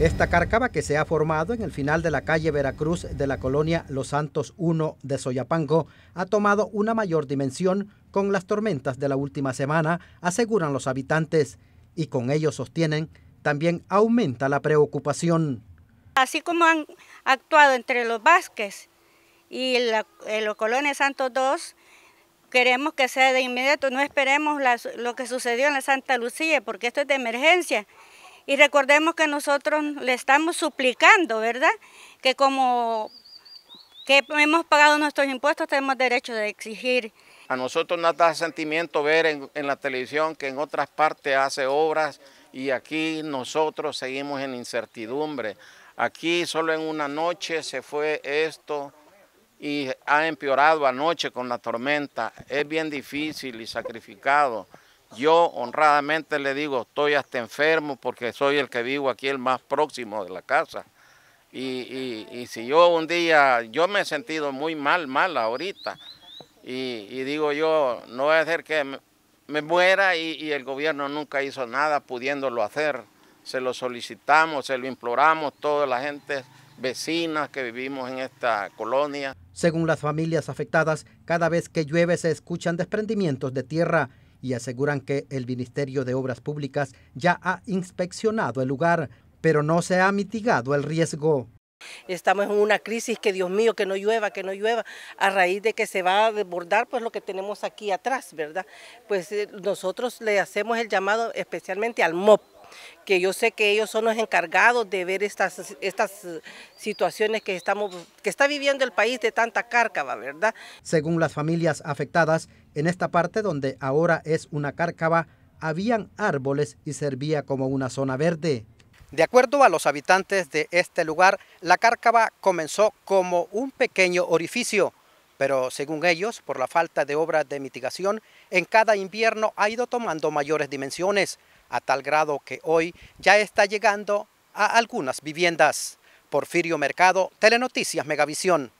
Esta cárcava que se ha formado en el final de la calle Veracruz de la colonia Los Santos 1 de Soyapango ha tomado una mayor dimensión con las tormentas de la última semana, aseguran los habitantes, y con ello sostienen también aumenta la preocupación. Así como han actuado entre los Vázquez y la, Colones colonia Santos 2, queremos que sea de inmediato, no esperemos lo que sucedió en la Santa Lucía, porque esto es de emergencia y recordemos que nosotros le estamos suplicando, ¿verdad? Que como que hemos pagado nuestros impuestos, tenemos derecho de exigir. A nosotros nos da sentimiento ver en, en la televisión que en otras partes hace obras y aquí nosotros seguimos en incertidumbre. Aquí solo en una noche se fue esto y ha empeorado anoche con la tormenta. Es bien difícil y sacrificado. Yo honradamente le digo, estoy hasta enfermo porque soy el que vivo aquí, el más próximo de la casa. Y, si yo un día, yo me he sentido muy mal, mal ahorita. Y, digo yo, no voy a hacer que me, muera y el gobierno nunca hizo nada pudiéndolo hacer. Se lo solicitamos, se lo imploramos, toda la gente vecinas que vivimos en esta colonia. Según las familias afectadas, cada vez que llueve se escuchan desprendimientos de tierra y aseguran que el Ministerio de Obras Públicas ya ha inspeccionado el lugar, pero no se ha mitigado el riesgo. Estamos en una crisis que Dios mío, que no llueva, que no llueva, a raíz de que se va a desbordar pues lo que tenemos aquí atrás, ¿verdad? Pues eh, nosotros le hacemos el llamado especialmente al MOP, que yo sé que ellos son los encargados de ver estas, estas situaciones que, estamos, que está viviendo el país de tanta cárcava, ¿verdad? Según las familias afectadas, en esta parte donde ahora es una cárcava, habían árboles y servía como una zona verde. De acuerdo a los habitantes de este lugar, la cárcava comenzó como un pequeño orificio, pero según ellos, por la falta de obras de mitigación, en cada invierno ha ido tomando mayores dimensiones, a tal grado que hoy ya está llegando a algunas viviendas. Porfirio Mercado, Telenoticias Megavisión.